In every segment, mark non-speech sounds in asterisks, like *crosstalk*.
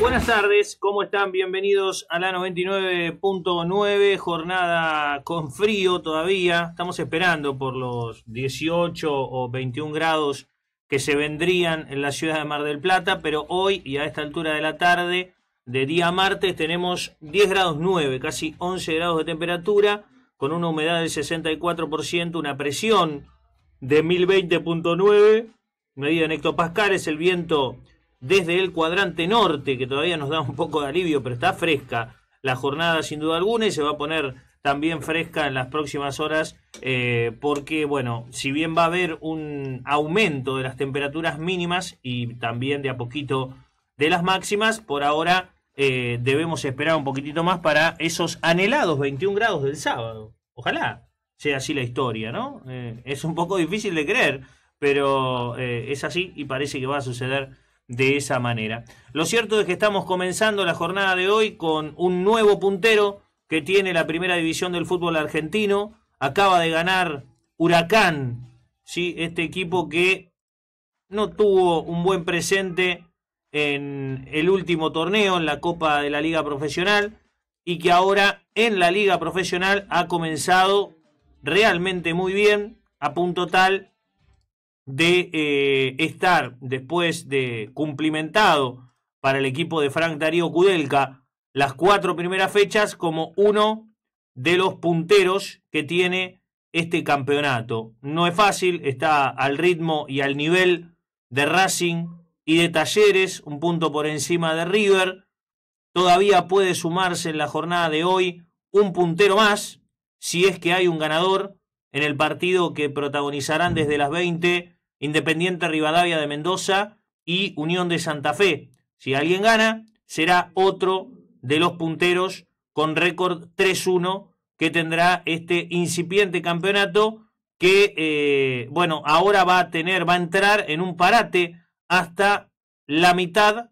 Buenas tardes, ¿cómo están? Bienvenidos a la 99.9, jornada con frío todavía. Estamos esperando por los 18 o 21 grados que se vendrían en la ciudad de Mar del Plata, pero hoy y a esta altura de la tarde, de día martes, tenemos 10 grados 9, casi 11 grados de temperatura, con una humedad del 64%, una presión de 1020.9, medida en hectopascales, el viento desde el cuadrante norte, que todavía nos da un poco de alivio, pero está fresca la jornada sin duda alguna y se va a poner también fresca en las próximas horas, eh, porque, bueno, si bien va a haber un aumento de las temperaturas mínimas y también de a poquito de las máximas, por ahora eh, debemos esperar un poquitito más para esos anhelados 21 grados del sábado. Ojalá sea así la historia, ¿no? Eh, es un poco difícil de creer, pero es así y parece que va a suceder de esa manera. Lo cierto es que estamos comenzando la jornada de hoy con un nuevo puntero que tiene la primera división del fútbol argentino. Acaba de ganar Huracán, ¿sí? este equipo que no tuvo un buen presente en el último torneo, en la Copa de la Liga Profesional, y que ahora en la Liga Profesional ha comenzado realmente muy bien, a punto tal de eh, estar después de cumplimentado para el equipo de Frank Darío Kudelka las cuatro primeras fechas como uno de los punteros que tiene este campeonato. No es fácil, está al ritmo y al nivel de Racing y de Talleres, un punto por encima de River. Todavía puede sumarse en la jornada de hoy un puntero más, si es que hay un ganador en el partido que protagonizarán desde las 20 Independiente Rivadavia de Mendoza y Unión de Santa Fe. Si alguien gana, será otro de los punteros con récord 3-1 que tendrá este incipiente campeonato que, eh, bueno, ahora va a tener, va a entrar en un parate hasta la mitad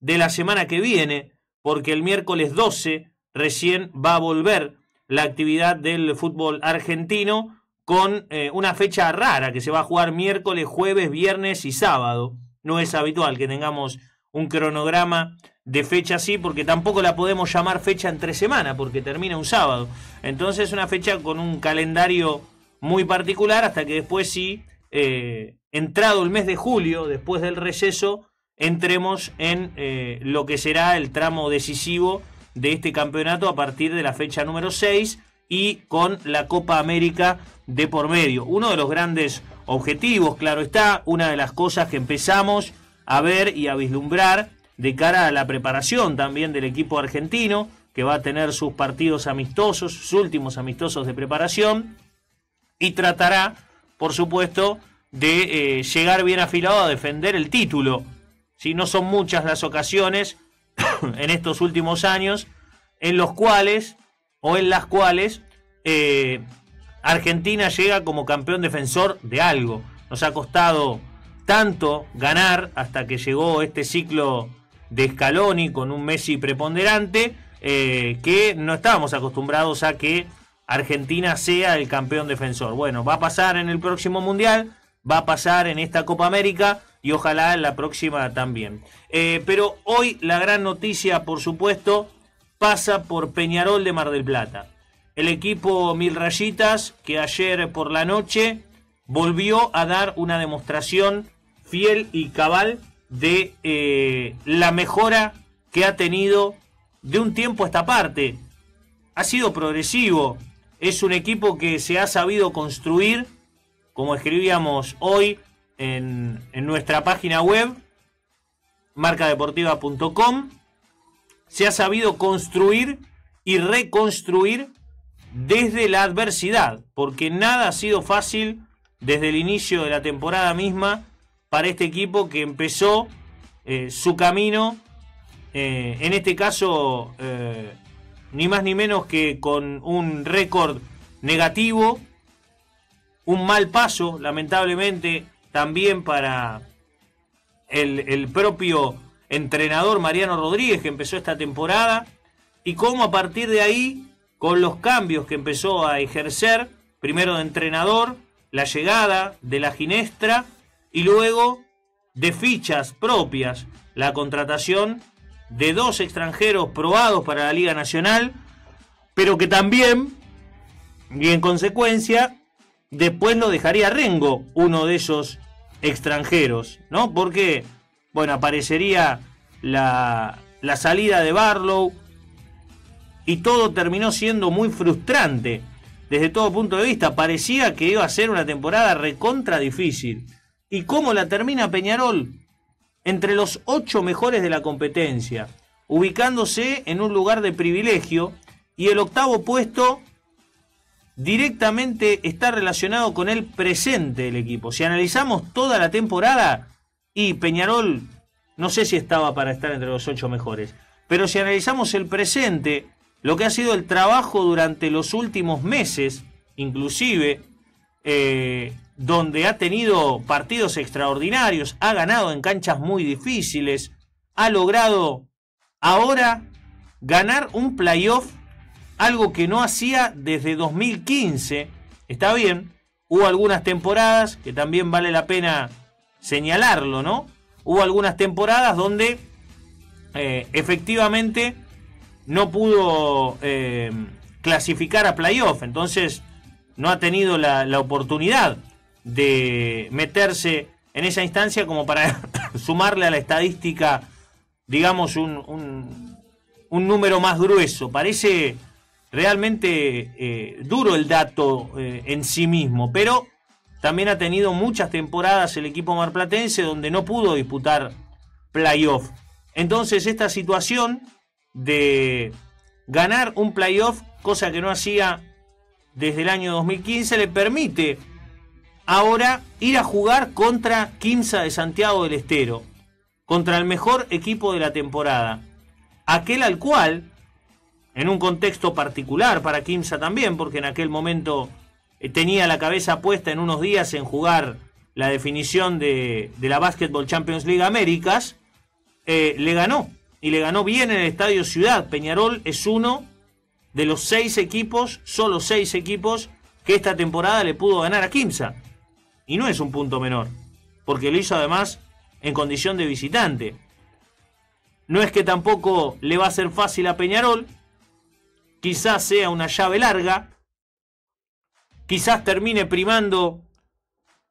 de la semana que viene, porque el miércoles 12 recién va a volver la actividad del fútbol argentino con eh, una fecha rara que se va a jugar miércoles, jueves, viernes y sábado. No es habitual que tengamos un cronograma de fecha así porque tampoco la podemos llamar fecha entre semana porque termina un sábado. Entonces es una fecha con un calendario muy particular hasta que después sí, eh, entrado el mes de julio, después del receso, entremos en eh, lo que será el tramo decisivo de este campeonato a partir de la fecha número 6 y con la Copa América de por medio. Uno de los grandes objetivos, claro está, una de las cosas que empezamos a ver y a vislumbrar de cara a la preparación también del equipo argentino, que va a tener sus partidos amistosos, sus últimos amistosos de preparación, y tratará, por supuesto, de eh, llegar bien afilado a defender el título. Si no son muchas las ocasiones *coughs* en estos últimos años, en los cuales, o en las cuales, eh, Argentina llega como campeón defensor de algo. Nos ha costado tanto ganar hasta que llegó este ciclo de Scaloni con un Messi preponderante, eh, que no estábamos acostumbrados a que Argentina sea el campeón defensor. Bueno, va a pasar en el próximo Mundial, va a pasar en esta Copa América y ojalá en la próxima también. Eh, pero hoy la gran noticia, por supuesto, pasa por Peñarol de Mar del Plata. El equipo Mil Rayitas, que ayer por la noche volvió a dar una demostración fiel y cabal de eh, la mejora que ha tenido de un tiempo a esta parte. Ha sido progresivo, es un equipo que se ha sabido construir como escribíamos hoy en, nuestra página web, marcadeportiva.com, se ha sabido construir y reconstruir desde la adversidad, porque nada ha sido fácil desde el inicio de la temporada misma para este equipo que empezó eh, su camino, eh, en este caso, eh, ni más ni menos que con un récord negativo, un mal paso, lamentablemente, también para el, propio entrenador Mariano Rodríguez que empezó esta temporada y cómo a partir de ahí, con los cambios que empezó a ejercer, primero de entrenador, la llegada de la ginestra y luego de fichas propias, la contratación de dos extranjeros probados para la Liga Nacional, pero que también, y en consecuencia, Después lo dejaría Rengo, uno de esos extranjeros, ¿no? Porque, bueno, aparecería la, la salida de Barlow y todo terminó siendo muy frustrante desde todo punto de vista. Parecía que iba a ser una temporada recontra difícil. ¿Y cómo la termina Peñarol? Entre los ocho mejores de la competencia, ubicándose en un lugar de privilegio y el octavo puesto directamente está relacionado con el presente del equipo. Si analizamos toda la temporada, y Peñarol no sé si estaba para estar entre los ocho mejores, pero si analizamos el presente, lo que ha sido el trabajo durante los últimos meses, inclusive, eh, donde ha tenido partidos extraordinarios, ha ganado en canchas muy difíciles, ha logrado ahora ganar un playoff algo que no hacía desde 2015. Está bien, hubo algunas temporadas que también vale la pena señalarlo, ¿no? Hubo algunas temporadas donde eh, efectivamente no pudo eh, clasificar a playoff, entonces no ha tenido la, oportunidad de meterse en esa instancia como para *coughs* sumarle a la estadística, digamos, un, un número más grueso. Parece realmente eh, duro el dato eh, en sí mismo, pero también ha tenido muchas temporadas el equipo marplatense donde no pudo disputar playoff. Entonces esta situación de ganar un playoff, cosa que no hacía desde el año 2015, le permite ahora ir a jugar contra Quinza de Santiago del Estero, contra el mejor equipo de la temporada, aquel al cual en un contexto particular para Kimsa también, porque en aquel momento eh, tenía la cabeza puesta en unos días en jugar la definición de, la Basketball Champions League Américas, eh, le ganó. Y le ganó bien en el Estadio Ciudad. Peñarol es uno de los seis equipos, solo seis equipos, que esta temporada le pudo ganar a Kimsa. Y no es un punto menor, porque lo hizo además en condición de visitante. No es que tampoco le va a ser fácil a Peñarol, quizás sea una llave larga, quizás termine primando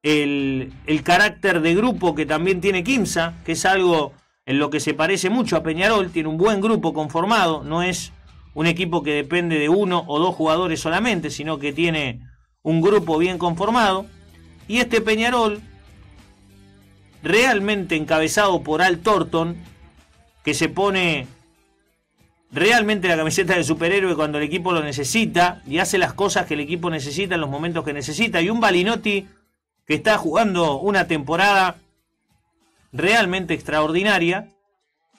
el, carácter de grupo que también tiene Kimsa, que es algo en lo que se parece mucho a Peñarol, tiene un buen grupo conformado, no es un equipo que depende de uno o dos jugadores solamente, sino que tiene un grupo bien conformado. Y este Peñarol, realmente encabezado por Al Thornton, que se pone realmente la camiseta de superhéroe cuando el equipo lo necesita y hace las cosas que el equipo necesita en los momentos que necesita. Y un Balinotti que está jugando una temporada realmente extraordinaria.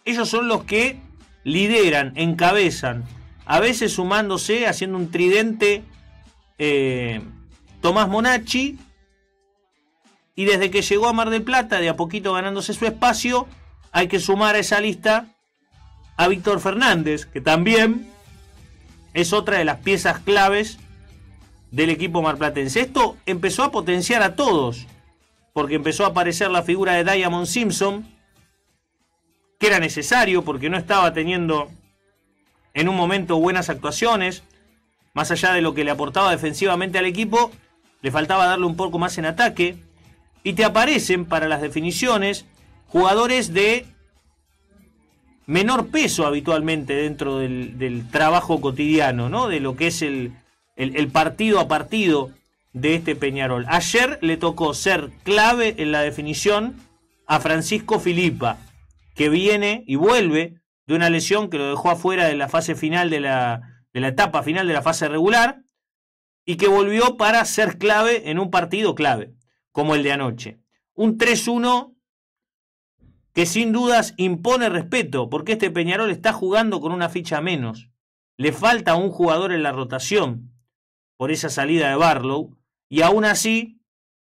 Ellos son los que lideran, encabezan, a veces sumándose, haciendo un tridente eh, Tomás Monachi Y desde que llegó a Mar del Plata, de a poquito ganándose su espacio, hay que sumar a esa lista a Víctor Fernández, que también es otra de las piezas claves del equipo marplatense. Esto empezó a potenciar a todos, porque empezó a aparecer la figura de Diamond Simpson, que era necesario porque no estaba teniendo en un momento buenas actuaciones, más allá de lo que le aportaba defensivamente al equipo, le faltaba darle un poco más en ataque, y te aparecen para las definiciones jugadores de menor peso habitualmente dentro del, trabajo cotidiano, ¿no? De lo que es el, el partido a partido de este Peñarol. Ayer le tocó ser clave en la definición a Francisco Filipa, que viene y vuelve de una lesión que lo dejó afuera de la fase final de la, de la etapa final de la fase regular y que volvió para ser clave en un partido clave, como el de anoche. Un 3-1 que sin dudas impone respeto, porque este Peñarol está jugando con una ficha menos. Le falta un jugador en la rotación por esa salida de Barlow, y aún así,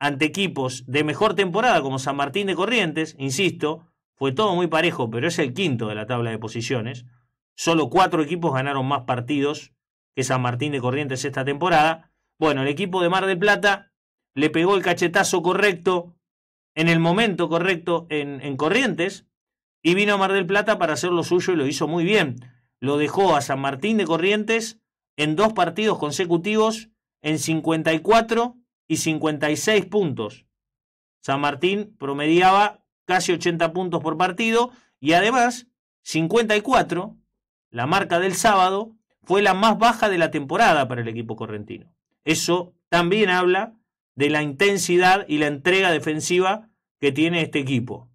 ante equipos de mejor temporada como San Martín de Corrientes, insisto, fue todo muy parejo, pero es el quinto de la tabla de posiciones. Solo cuatro equipos ganaron más partidos que San Martín de Corrientes esta temporada. Bueno, el equipo de Mar del Plata le pegó el cachetazo correcto en el momento correcto en, Corrientes y vino a Mar del Plata para hacer lo suyo y lo hizo muy bien. Lo dejó a San Martín de Corrientes en dos partidos consecutivos en 54 y 56 puntos. San Martín promediaba casi 80 puntos por partido y además 54, la marca del sábado, fue la más baja de la temporada para el equipo correntino. Eso también habla de la intensidad y la entrega defensiva que tiene este equipo.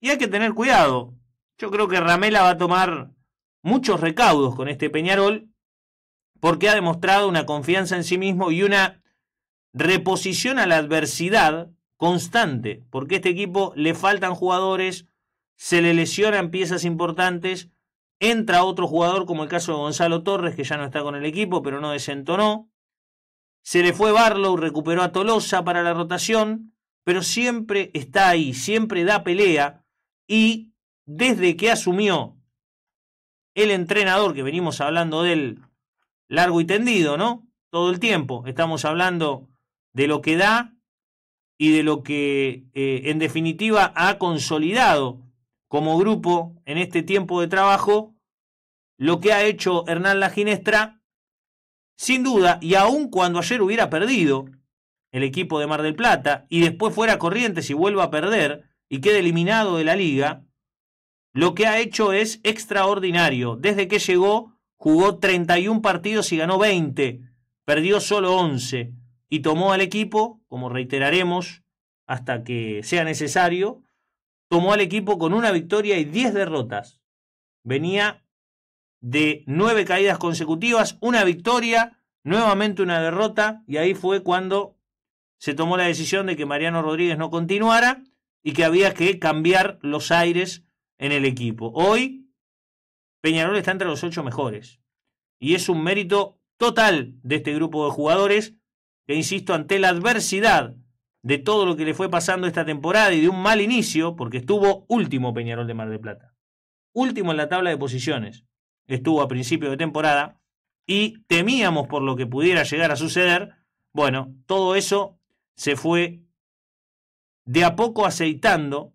Y hay que tener cuidado. Yo creo que Ramela va a tomar muchos recaudos con este Peñarol porque ha demostrado una confianza en sí mismo y una reposición a la adversidad constante, porque a este equipo le faltan jugadores, se le lesionan piezas importantes, entra otro jugador como el caso de Gonzalo Torres, que ya no está con el equipo, pero no desentonó, se le fue Barlow, recuperó a Tolosa para la rotación, pero siempre está ahí, siempre da pelea y desde que asumió el entrenador que venimos hablando de él largo y tendido, ¿no? Todo el tiempo estamos hablando de lo que da y de lo que eh, en definitiva ha consolidado como grupo en este tiempo de trabajo lo que ha hecho Hernán La Ginestra, sin duda, y aun cuando ayer hubiera perdido, el equipo de Mar del Plata, y después fuera Corrientes y vuelva a perder y queda eliminado de la liga, lo que ha hecho es extraordinario. Desde que llegó, jugó 31 partidos y ganó 20, perdió solo 11 y tomó al equipo, como reiteraremos hasta que sea necesario, tomó al equipo con una victoria y 10 derrotas. Venía de 9 caídas consecutivas, una victoria, nuevamente una derrota, y ahí fue cuando se tomó la decisión de que Mariano Rodríguez no continuara y que había que cambiar los aires en el equipo. Hoy Peñarol está entre los ocho mejores y es un mérito total de este grupo de jugadores que, insisto, ante la adversidad de todo lo que le fue pasando esta temporada y de un mal inicio, porque estuvo último Peñarol de Mar del Plata, último en la tabla de posiciones, estuvo a principio de temporada y temíamos por lo que pudiera llegar a suceder, bueno, todo eso se fue de a poco aceitando,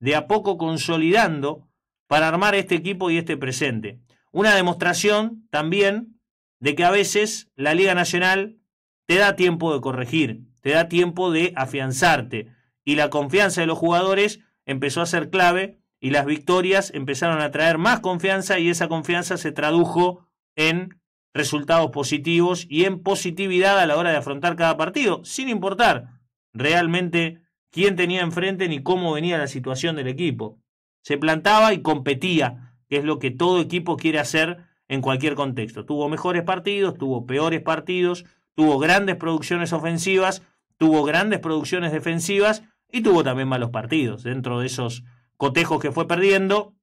de a poco consolidando para armar este equipo y este presente. Una demostración también de que a veces la Liga Nacional te da tiempo de corregir, te da tiempo de afianzarte y la confianza de los jugadores empezó a ser clave y las victorias empezaron a traer más confianza y esa confianza se tradujo en resultados positivos y en positividad a la hora de afrontar cada partido, sin importar realmente quién tenía enfrente ni cómo venía la situación del equipo. Se plantaba y competía, que es lo que todo equipo quiere hacer en cualquier contexto. Tuvo mejores partidos, tuvo peores partidos, tuvo grandes producciones ofensivas, tuvo grandes producciones defensivas y tuvo también malos partidos. Dentro de esos cotejos que fue perdiendo,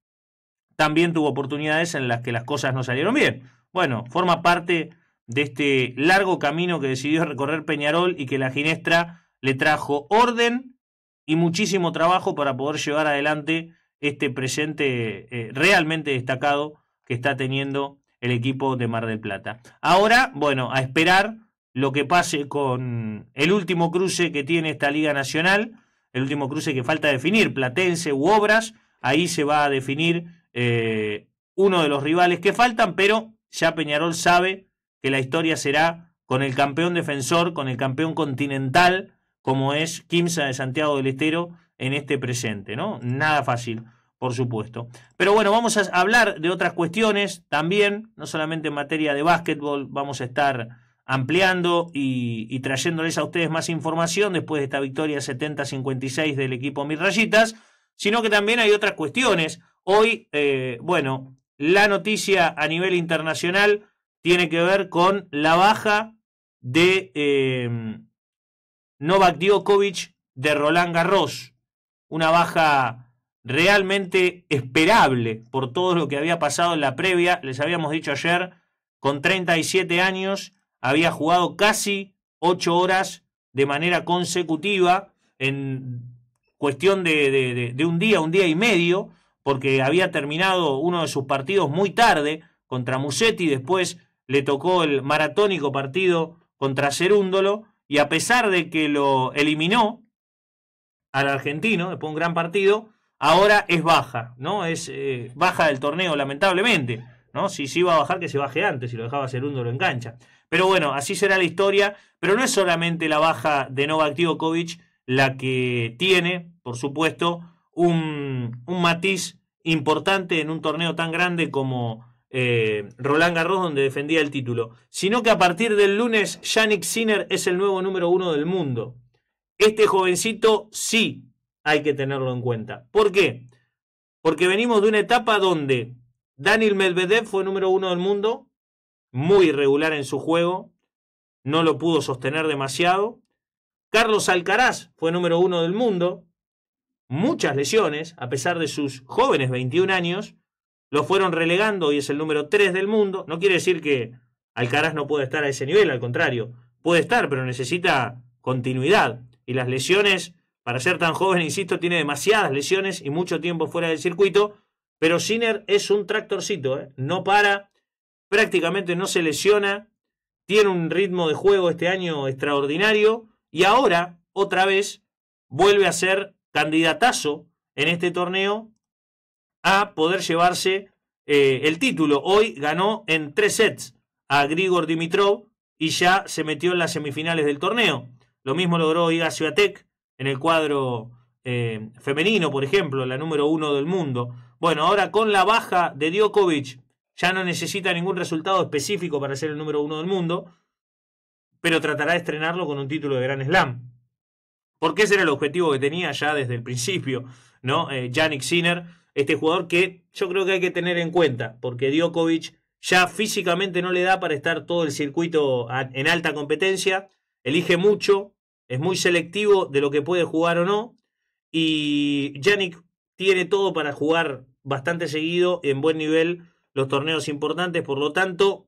también tuvo oportunidades en las que las cosas no salieron bien. Bueno, forma parte de este largo camino que decidió recorrer Peñarol y que la ginestra le trajo orden y muchísimo trabajo para poder llevar adelante este presente eh, realmente destacado que está teniendo el equipo de Mar del Plata. Ahora, bueno, a esperar lo que pase con el último cruce que tiene esta Liga Nacional, el último cruce que falta definir, Platense u Obras, ahí se va a definir eh, uno de los rivales que faltan, pero ya Peñarol sabe que la historia será con el campeón defensor, con el campeón continental, como es Kimsa de Santiago del Estero en este presente, ¿no? Nada fácil, por supuesto. Pero bueno, vamos a hablar de otras cuestiones también, no solamente en materia de básquetbol, vamos a estar ampliando y, trayéndoles a ustedes más información después de esta victoria 70-56 del equipo Mis Rayitas, sino que también hay otras cuestiones. Hoy, eh, bueno, la noticia a nivel internacional tiene que ver con la baja de em, Novak Djokovic de Roland Garros. Una baja realmente esperable por todo lo que había pasado en la previa. Les habíamos dicho ayer, con 37 años, había jugado casi 8 horas de manera consecutiva en cuestión de un día, un día y medio porque había terminado uno de sus partidos muy tarde contra Musetti, después le tocó el maratónico partido contra Cerúndolo, y a pesar de que lo eliminó al argentino, después de un gran partido, ahora es baja, ¿no? Es eh, baja del torneo, lamentablemente, ¿no? Si se iba a bajar, que se baje antes, si lo dejaba Cerúndolo en cancha. Pero bueno, así será la historia, pero no es solamente la baja de Novak Djokovic la que tiene, por supuesto, un, matiz importante en un torneo tan grande como eh, Roland Garros, donde defendía el título, sino que a partir del lunes Yannick Sinner es el nuevo número uno del mundo. Este jovencito sí hay que tenerlo en cuenta. ¿Por qué? Porque venimos de una etapa donde Daniel Medvedev fue número uno del mundo, muy irregular en su juego, no lo pudo sostener demasiado. Carlos Alcaraz fue número uno del mundo, muchas lesiones, a pesar de sus jóvenes 21 años, lo fueron relegando y es el número 3 del mundo. No quiere decir que Alcaraz no puede estar a ese nivel, al contrario, puede estar, pero necesita continuidad. Y las lesiones, para ser tan joven, insisto, tiene demasiadas lesiones y mucho tiempo fuera del circuito, pero Sinner es un tractorcito, ¿eh? no para, prácticamente no se lesiona, tiene un ritmo de juego este año extraordinario y ahora, otra vez, vuelve a ser candidatazo en este torneo a poder llevarse eh, el título. Hoy ganó en tres sets a Grigor Dimitrov y ya se metió en las semifinales del torneo. Lo mismo logró Iga Swiatek en el cuadro eh, femenino, por ejemplo, la número uno del mundo. Bueno, ahora con la baja de Djokovic ya no necesita ningún resultado específico para ser el número uno del mundo, pero tratará de estrenarlo con un título de Gran Slam porque ese era el objetivo que tenía ya desde el principio, ¿no? Eh, Yannick Sinner, este jugador que yo creo que hay que tener en cuenta, porque Djokovic ya físicamente no le da para estar todo el circuito en alta competencia, elige mucho, es muy selectivo de lo que puede jugar o no, y Yannick tiene todo para jugar bastante seguido, y en buen nivel, los torneos importantes, por lo tanto,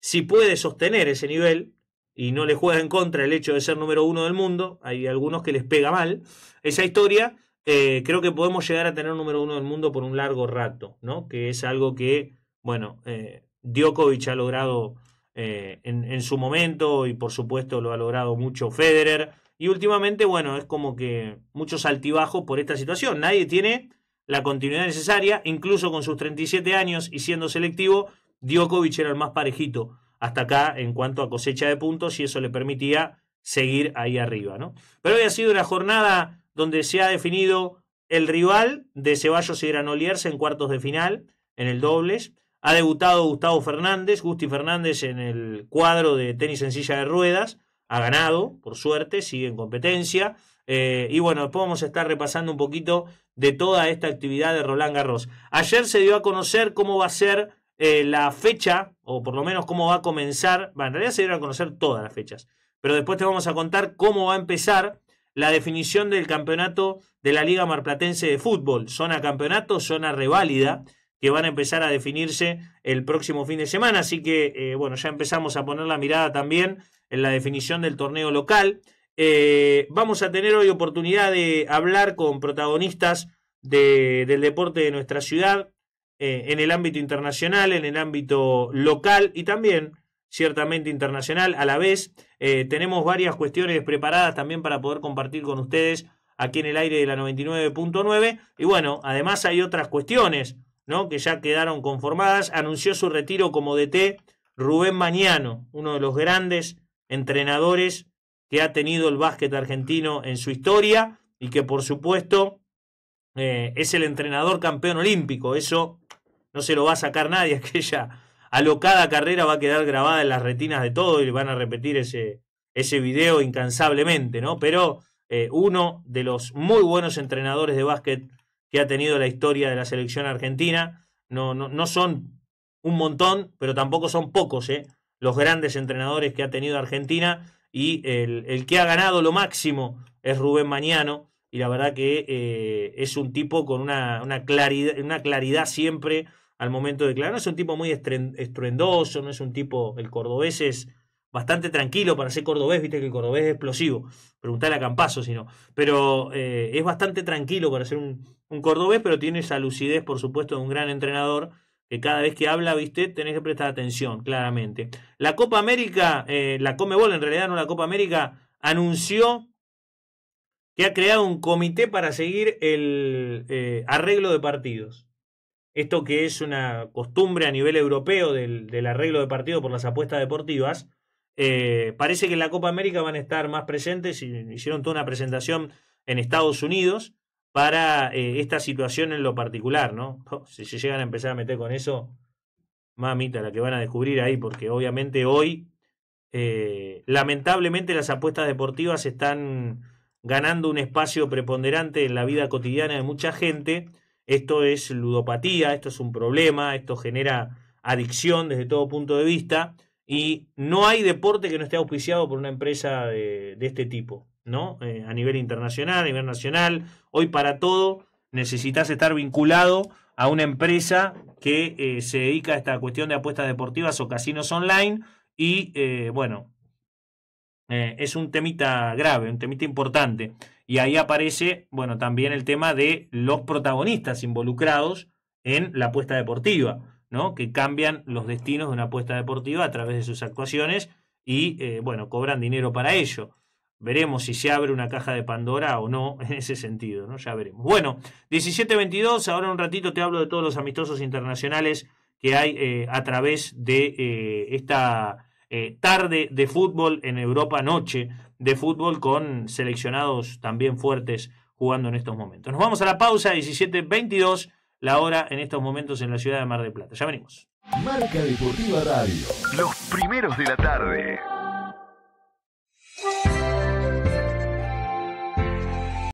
si puede sostener ese nivel, y no le juega en contra el hecho de ser número uno del mundo, hay algunos que les pega mal, esa historia eh, creo que podemos llegar a tener número uno del mundo por un largo rato, ¿no? Que es algo que, bueno, eh, Djokovic ha logrado eh, en, en, su momento y por supuesto lo ha logrado mucho Federer. Y últimamente, bueno, es como que muchos altibajos por esta situación. Nadie tiene la continuidad necesaria, incluso con sus 37 años y siendo selectivo, Djokovic era el más parejito hasta acá en cuanto a cosecha de puntos y eso le permitía seguir ahí arriba. ¿no? Pero ha sido una jornada donde se ha definido el rival de Ceballos y Granoliers en cuartos de final, en el dobles. Ha debutado Gustavo Fernández, Gusti Fernández en el cuadro de tenis en silla de ruedas. Ha ganado, por suerte, sigue en competencia. Eh, y bueno, podemos estar repasando un poquito de toda esta actividad de Roland Garros. Ayer se dio a conocer cómo va a ser eh, la fecha, o por lo menos cómo va a comenzar, en realidad se a conocer todas las fechas, pero después te vamos a contar cómo va a empezar la definición del campeonato de la Liga Marplatense de Fútbol, zona campeonato, zona reválida, que van a empezar a definirse el próximo fin de semana, así que eh, bueno, ya empezamos a poner la mirada también en la definición del torneo local. Eh, vamos a tener hoy oportunidad de hablar con protagonistas del deporte de nuestra ciudad, eh, en el ámbito internacional, en el ámbito local y también ciertamente internacional. A la vez, eh, tenemos varias cuestiones preparadas también para poder compartir con ustedes aquí en el aire de la 99.9. Y bueno, además hay otras cuestiones, ¿no? Que ya quedaron conformadas. Anunció su retiro como DT Rubén Mañano, uno de los grandes entrenadores que ha tenido el básquet argentino en su historia y que por supuesto eh, es el entrenador campeón olímpico, eso no se lo va a sacar nadie, *laughs* aquella alocada carrera va a quedar grabada en las retinas de todo y van a repetir ese, ese video incansablemente, ¿no? Pero eh, uno de los muy buenos entrenadores de básquet que ha tenido la historia de la selección argentina, no, no, no son un montón, pero tampoco son pocos, ¿eh? Los grandes entrenadores que ha tenido Argentina y el, el que ha ganado lo máximo es Rubén Mañano y la verdad que eh, es un tipo con una, una, claridad, una claridad siempre al momento de declarar. No es un tipo muy estruendoso, no es un tipo, el cordobés es bastante tranquilo para ser cordobés, viste que el cordobés es explosivo, preguntale a Campaso si no, pero eh, es bastante tranquilo para ser un, un, cordobés, pero tiene esa lucidez, por supuesto, de un gran entrenador que cada vez que habla, viste, tenés que prestar atención, claramente. La Copa América, eh, la Comebol en realidad, no la Copa América, anunció que ha creado un comité para seguir el eh, arreglo de partidos. Esto que es una costumbre a nivel europeo del, del arreglo de partidos por las apuestas deportivas, eh, parece que en la Copa América van a estar más presentes. Hicieron toda una presentación en Estados Unidos para eh, esta situación en lo particular, ¿no? *laughs* si se llegan a empezar a meter con eso, mamita, la que van a descubrir ahí, porque obviamente hoy, lamentablemente, las apuestas deportivas están ganando un espacio preponderante en la vida cotidiana de mucha gente. Esto es ludopatía, esto es un problema, esto genera adicción desde todo punto de vista y no hay deporte que no esté auspiciado por una empresa de, este tipo, ¿no? Eh, a nivel internacional, a nivel nacional, hoy para todo necesitas estar vinculado a una empresa que eh, se dedica a esta cuestión de apuestas deportivas o casinos online y eh, bueno, eh, es un temita grave, un temita importante. Y ahí aparece, bueno, también el tema de los protagonistas involucrados en la apuesta deportiva, ¿no? Que cambian los destinos de una apuesta deportiva a través de sus actuaciones y, eh, bueno, cobran dinero para ello. Veremos si se abre una caja de Pandora o no en ese sentido, ¿no? Ya veremos. Bueno, 17.22, ahora en un ratito te hablo de todos los amistosos internacionales que hay eh, a través de esta eh, tarde de fútbol en Europa, noche de fútbol con seleccionados también fuertes jugando en estos momentos. Nos vamos a la pausa, 17.22, la hora en estos momentos en la ciudad de Mar del Plata. Ya venimos. Marca Deportiva Radio. Los primeros de la tarde.